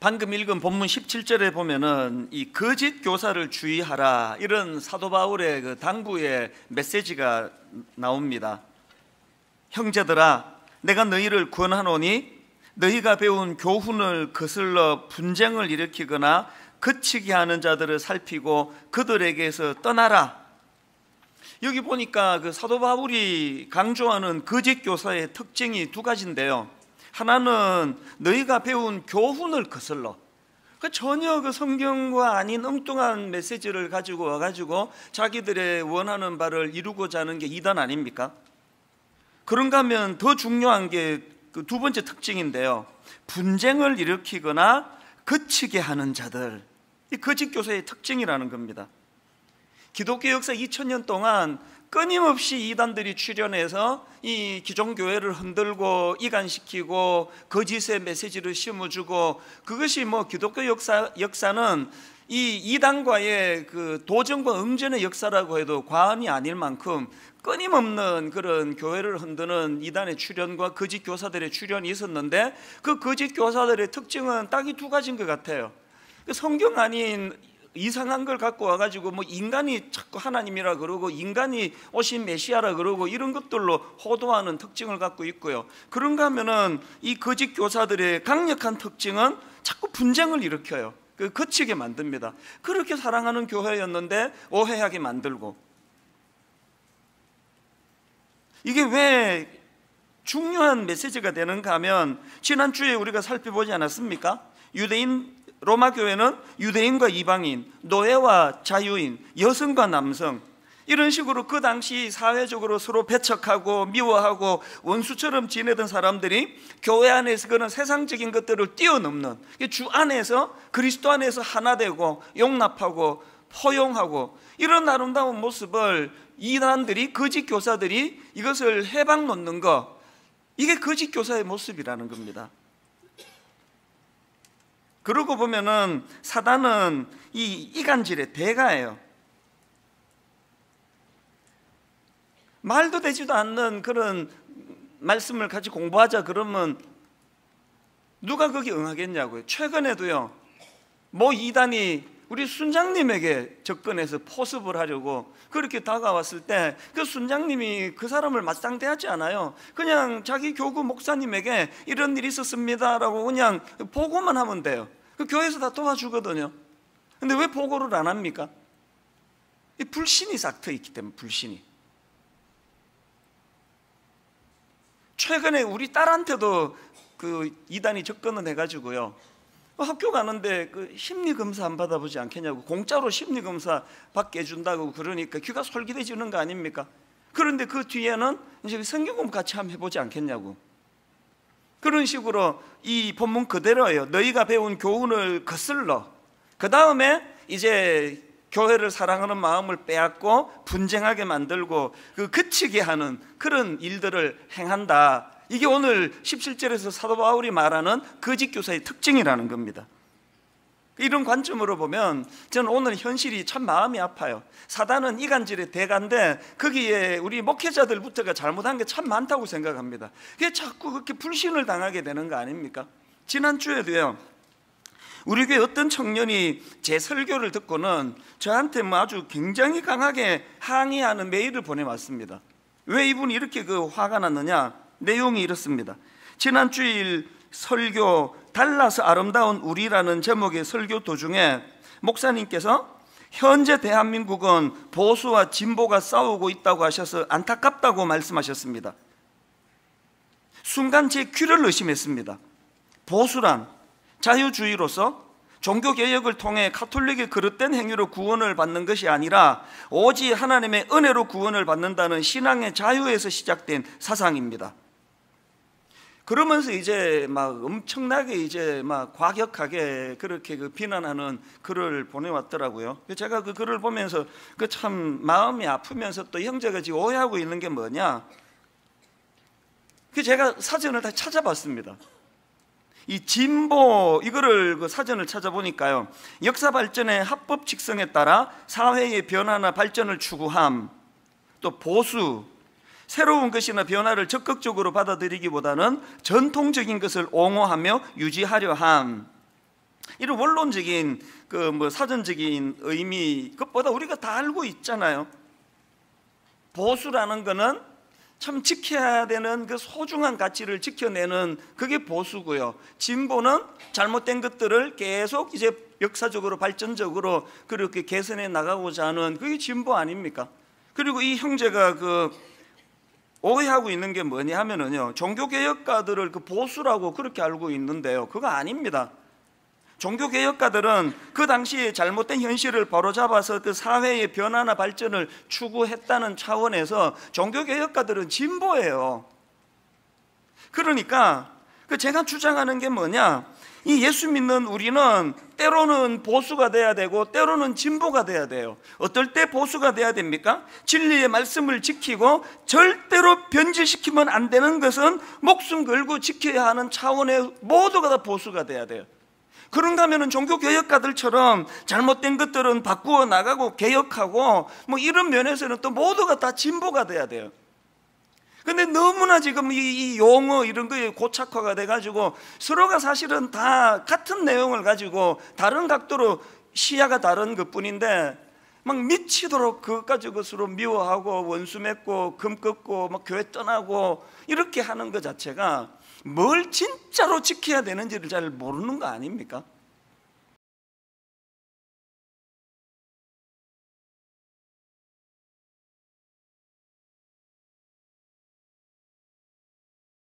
방금 읽은 본문 17절에 보면은 이 거짓 교사를 주의하라 이런 사도 바울의 그 당부의 메시지가 나옵니다. 형제들아 내가 너희를 권하노니 너희가 배운 교훈을 거슬러 분쟁을 일으키거나 거치게 하는 자들을 살피고 그들에게서 떠나라. 여기 보니까 그 사도 바울이 강조하는 거짓 교사의 특징이 두 가지인데요. 하나는 너희가 배운 교훈을 거슬러 그 전혀 그 성경과 아닌 엉뚱한 메시지를 가지고 와가지고 자기들의 원하는 바를 이루고자 하는 게 이단 아닙니까? 그런가 하면 더 중요한 게두 그 번째 특징인데요. 분쟁을 일으키거나 거치게 하는 자들. 이 거짓 교사의 특징이라는 겁니다. 기독교 역사 2000년 동안 끊임없이 이단들이 출현해서 이 기존 교회를 흔들고 이간시키고 거짓의 메시지를 심어주고 그것이 뭐 기독교 역사 역사는 이 이단과의 그 도전과 응전의 역사라고 해도 과언이 아닐 만큼 끊임없는 그런 교회를 흔드는 이단의 출현과 거짓 교사들의 출현이 있었는데 그 거짓 교사들의 특징은 딱히두 가지인 것 같아요. 그 성경 아닌 이상한 걸 갖고 와가지고 뭐 인간이 자꾸 하나님이라 그러고 인간이 오신 메시아라 그러고 이런 것들로 호도하는 특징을 갖고 있고요. 그런가 하면은 이 거짓 교사들의 강력한 특징은 자꾸 분쟁을 일으켜요. 그 거치게 만듭니다. 그렇게 사랑하는 교회였는데 오해하게 만들고 이게 왜 중요한 메시지가 되는가 하면 지난주에 우리가 살펴보지 않았습니까? 유대인 로마 교회는 유대인과 이방인, 노예와 자유인, 여성과 남성 이런 식으로 그 당시 사회적으로 서로 배척하고 미워하고 원수처럼 지내던 사람들이 교회 안에서 그런 세상적인 것들을 뛰어넘는 주 안에서 그리스도 안에서 하나 되고 용납하고 포용하고 이런 아름다운 모습을 이단들이 거짓 교사들이 이것을 해방 놓는 거 이게 거짓 교사의 모습이라는 겁니다. 그러고 보면은 사단은 이 이간질의 대가예요. 말도 되지도 않는 그런 말씀을 같이 공부하자 그러면 누가 거기 응하겠냐고요. 최근에도요. 뭐 이단이 우리 순장님에게 접근해서 포습을 하려고 그렇게 다가왔을 때 그 순장님이 그 사람을 맞상대하지 않아요. 그냥 자기 교구 목사님에게 이런 일이 있었습니다라고 그냥 보고만 하면 돼요. 그 교회에서 다 도와주거든요. 근데 왜 보고를 안 합니까? 이 불신이 싹트 있기 때문에 불신이. 최근에 우리 딸한테도 그 이단이 접근을 해가지고요. 그 학교 가는데 그 심리 검사 안 받아보지 않겠냐고 공짜로 심리 검사 받게 해준다고 그러니까 귀가 솔깃해지는 거 아닙니까? 그런데 그 뒤에는 이제 성경 공부 같이 한번 해보지 않겠냐고 그런 식으로 이 본문 그대로예요. 너희가 배운 교훈을 거슬러. 그 다음에 이제 교회를 사랑하는 마음을 빼앗고 분쟁하게 만들고 그 그치게 하는 그런 일들을 행한다. 이게 오늘 17절에서 사도 바울이 말하는 거짓 교사의 특징이라는 겁니다. 이런 관점으로 보면 저는 오늘 현실이 참 마음이 아파요. 사단은 이간질의 대가인데 거기에 우리 목회자들부터가 잘못한 게 참 많다고 생각합니다. 그게 자꾸 그렇게 불신을 당하게 되는 거 아닙니까? 지난주에도요. 우리 교회 어떤 청년이 제 설교를 듣고는 저한테 뭐 아주 굉장히 강하게 항의하는 메일을 보내왔습니다. 왜 이분이 이렇게 그 화가 났느냐? 내용이 이렇습니다. 지난 주일 설교 달라서 아름다운 우리라는 제목의 설교 도중에 목사님께서 현재 대한민국은 보수와 진보가 싸우고 있다고 하셔서 안타깝다고 말씀하셨습니다. 순간 제 귀를 의심했습니다. 보수란 자유주의로서 종교개혁을 통해 카톨릭의 그릇된 행위로 구원을 받는 것이 아니라 오직 하나님의 은혜로 구원을 받는다는 신앙의 자유에서 시작된 사상입니다. 그러면서 이제 막 엄청나게 이제 막 과격하게 그렇게 그 비난하는 글을 보내왔더라고요. 제가 그 글을 보면서 그 참 마음이 아프면서 또 형제가 지금 오해하고 있는 게 뭐냐. 그 제가 사전을 다 찾아봤습니다. 이 진보 이거를 그 사전을 찾아보니까요. 역사 발전의 합법 직성에 따라 사회의 변화나 발전을 추구함, 또 보수, 새로운 것이나 변화를 적극적으로 받아들이기보다는 전통적인 것을 옹호하며 유지하려 함. 이런 원론적인 그 뭐 사전적인 의미 그것보다 우리가 다 알고 있잖아요. 보수라는 거는 참 지켜야 되는 그 소중한 가치를 지켜내는 그게 보수고요. 진보는 잘못된 것들을 계속 이제 역사적으로 발전적으로 그렇게 개선해 나가고자 하는 그게 진보 아닙니까? 그리고 이 형제가 그 오해하고 있는 게 뭐냐 하면은요. 종교개혁가들을 그 보수라고 그렇게 알고 있는데요. 그거 아닙니다. 종교개혁가들은 그 당시에 잘못된 현실을 바로잡아서 그 사회의 변화나 발전을 추구했다는 차원에서 종교개혁가들은 진보예요. 그러니까 그 제가 주장하는 게 뭐냐? 이 예수 믿는 우리는 때로는 보수가 돼야 되고 때로는 진보가 돼야 돼요. 어떨 때 보수가 돼야 됩니까? 진리의 말씀을 지키고 절대로 변질시키면 안 되는 것은 목숨 걸고 지켜야 하는 차원의 모두가 다 보수가 돼야 돼요. 그런가 하면은 종교개혁가들처럼 잘못된 것들은 바꾸어 나가고 개혁하고 뭐 이런 면에서는 또 모두가 다 진보가 돼야 돼요. 근데 너무나 지금 이, 이 용어 이런 거에 고착화가 돼가지고 서로가 사실은 다 같은 내용을 가지고 다른 각도로 시야가 다른 것 뿐인데 막 미치도록 그것가지고서로 미워하고 원수 맺고 금 꺾고 막 교회 떠나고 이렇게 하는 것 자체가 뭘 진짜로 지켜야 되는지를 잘 모르는 거 아닙니까?